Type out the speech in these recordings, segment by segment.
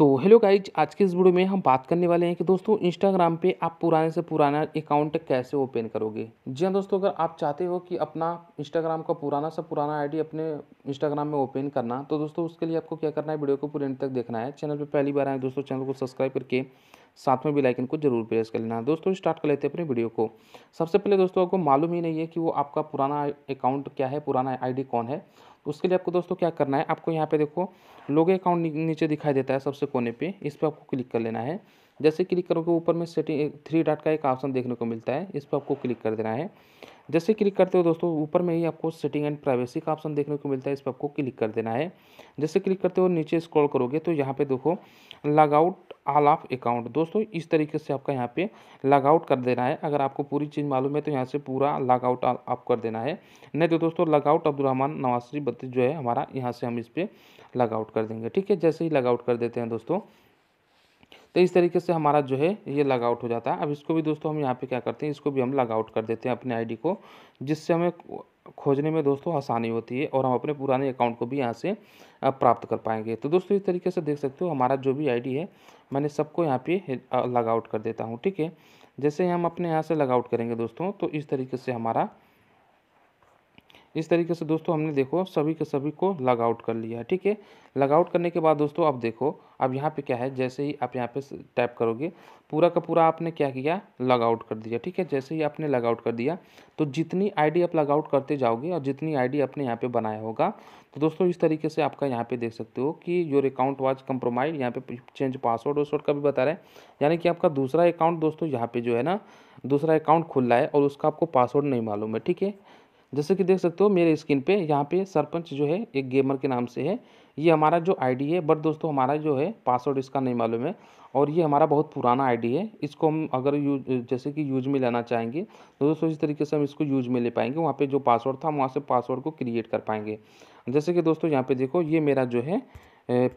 तो hello guys आज के इस वीडियो में हम बात करने वाले हैं कि दोस्तों इंस्टाग्राम पे आप पुराने से पुराना अकाउंट कैसे ओपन करोगे जी हाँ दोस्तों अगर आप चाहते हो कि अपना इंस्टाग्राम का पुराना सा पुराना आईडी अपने इंस्टाग्राम में ओपन करना तो दोस्तों उसके लिए आपको क्या करना है वीडियो को पूरे एंड तक देखना है चैनल पर पहली बार आए दोस्तों चैनल को सब्सक्राइब करके साथ में बिलाइकन को जरूर प्रेस कर लेना दोस्तों स्टार्ट कर लेते हैं अपने वीडियो को सबसे पहले दोस्तों आपको मालूम ही नहीं है कि वो आपका पुराना अकाउंट क्या है पुराना आईडी कौन है तो उसके लिए आपको दोस्तों क्या करना है आपको यहाँ पे देखो लोग अकाउंट नीचे दिखाई देता है सबसे कोने पे इस पर आपको क्लिक कर लेना है जैसे क्लिक करोगे ऊपर में सेटिंग थ्री डॉट का एक ऑप्शन देखने को मिलता है इस पर आपको क्लिक कर देना है जैसे क्लिक करते हो दोस्तों ऊपर में ही आपको सेटिंग एंड प्राइवेसी का ऑप्शन देखने को मिलता है इस पर आपको क्लिक कर देना है जैसे क्लिक करते हो नीचे स्क्रॉल करोगे तो यहाँ पे देखो लॉगआउट आल ऑफ अकाउंट दोस्तों इस तरीके से आपका यहाँ पे लॉग आउट कर देना है अगर आपको पूरी चीज़ मालूम है तो यहाँ से पूरा लॉग आउट आप कर देना है नहीं तो दोस्तों लॉग आउट अब्दुलरहमान नवासी बत्तीस जो है हमारा यहाँ से हम इस पर लॉग आउट कर देंगे ठीक है जैसे ही लॉग आउट कर देते हैं दोस्तों तो इस तरीके से हमारा जो है ये लॉग आउट हो जाता है अब इसको भी दोस्तों हम यहाँ पे क्या करते हैं इसको भी हम लॉग आउट कर देते हैं अपने आईडी को जिससे हमें खोजने में दोस्तों आसानी होती है और हम अपने पुराने अकाउंट को भी यहाँ से प्राप्त कर पाएंगे तो दोस्तों इस तरीके से देख सकते हो हमारा जो भी आईडी है मैंने सबको यहाँ पे लॉग आउट कर देता हूँ ठीक है जैसे हम अपने यहाँ से लॉग आउट करेंगे दोस्तों तो इस तरीके से हमारा इस तरीके से दोस्तों हमने देखो सभी के सभी को लगआउट कर लिया है ठीक है लगआउट करने के बाद दोस्तों अब देखो अब यहाँ पे क्या है जैसे ही आप यहाँ पे टाइप करोगे पूरा का पूरा आपने क्या किया लगआउट कर दिया ठीक है जैसे ही आपने लगआउट कर दिया तो जितनी आईडी आप लगआउट करते जाओगे और जितनी आईडी आपने यहाँ पे बनाया होगा तो दोस्तों इस तरीके से आपका यहाँ पे देख सकते हो कि योर अकाउंट वाज कम्प्रोमाइज यहाँ पे चेंज पासवर्ड वासवर्ड का भी बता रहा है यानी कि आपका दूसरा अकाउंट दोस्तों यहाँ पे जो है ना दूसरा अकाउंट खुल रहा है और उसका आपको पासवर्ड नहीं मालूम है ठीक है जैसे कि देख सकते हो मेरे स्क्रीन पे यहाँ पे सरपंच जो है एक गेमर के नाम से है ये हमारा जो आईडी है बट दोस्तों हमारा जो है पासवर्ड इसका नहीं मालूम है और ये हमारा बहुत पुराना आईडी है इसको हम अगर यूज जैसे कि यूज में लेना चाहेंगे तो दोस्तों इस तरीके से हम इसको यूज में ले पाएंगे वहाँ पे जो पासवर्ड था हम वहाँ से पासवर्ड को क्रिएट कर पाएंगे जैसे कि दोस्तों यहाँ पे देखो ये मेरा जो है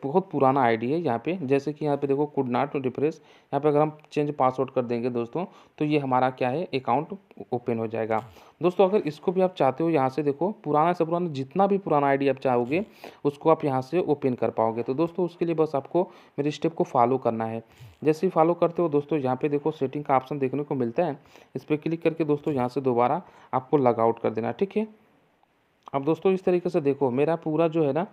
बहुत पुराना आईडी है यहाँ पे जैसे कि यहाँ पे देखो कुड नाट रिफ्रेश यहाँ पे अगर हम चेंज पासवर्ड कर देंगे दोस्तों तो ये हमारा क्या है अकाउंट ओपन हो जाएगा दोस्तों अगर इसको भी आप चाहते हो यहाँ से देखो पुराना से पुराना जितना भी पुराना आईडी आप चाहोगे उसको आप यहाँ से ओपन कर पाओगे तो दोस्तों उसके लिए बस आपको मेरे स्टेप को फॉलो करना है जैसे ही फॉलो करते हो दोस्तों यहाँ पे देखो सेटिंग का ऑप्शन देखने को मिलता है इस पर क्लिक करके दोस्तों यहाँ से दोबारा आपको लगआउट कर देना ठीक है अब दोस्तों इस तरीके से देखो मेरा पूरा जो है ना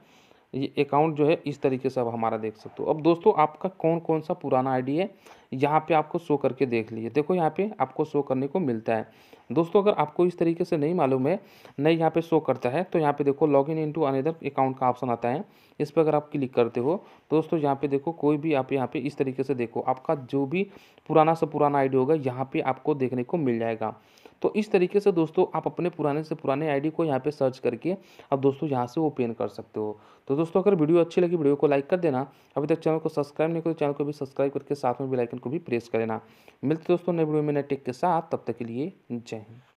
ये अकाउंट जो है इस तरीके से अब हमारा देख सकते हो अब दोस्तों आपका कौन कौन सा पुराना आईडी है यहाँ पे आपको शो करके देख लीजिए देखो यहाँ पे आपको शो करने को मिलता है दोस्तों अगर आपको इस तरीके से नहीं मालूम है नहीं यहाँ पे शो करता है तो यहाँ पे देखो log in to another account का ऑप्शन आता है इस पर अगर आप क्लिक करते हो दोस्तों यहाँ पे देखो कोई भी आप यहाँ पे इस तरीके से देखो आपका जो भी पुराना से पुराना आईडी होगा यहाँ पे आपको देखने को मिल जाएगा तो इस तरीके से दोस्तों आप अपने पुराने से पुराने आईडी को यहाँ पे सर्च करके अब दोस्तों यहाँ से ओपन कर सकते हो तो दोस्तों अगर वीडियो अच्छी लगी वीडियो को लाइक कर देना अभी तक चैनल को सब्सक्राइब नहीं करो तो चैनल को भी सब्सक्राइब करके साथ में बेलाइकन को भी प्रेस कर देना मिलते दोस्तों नए वीडियो में नए टेक के साथ तब तक के लिए जय हिंद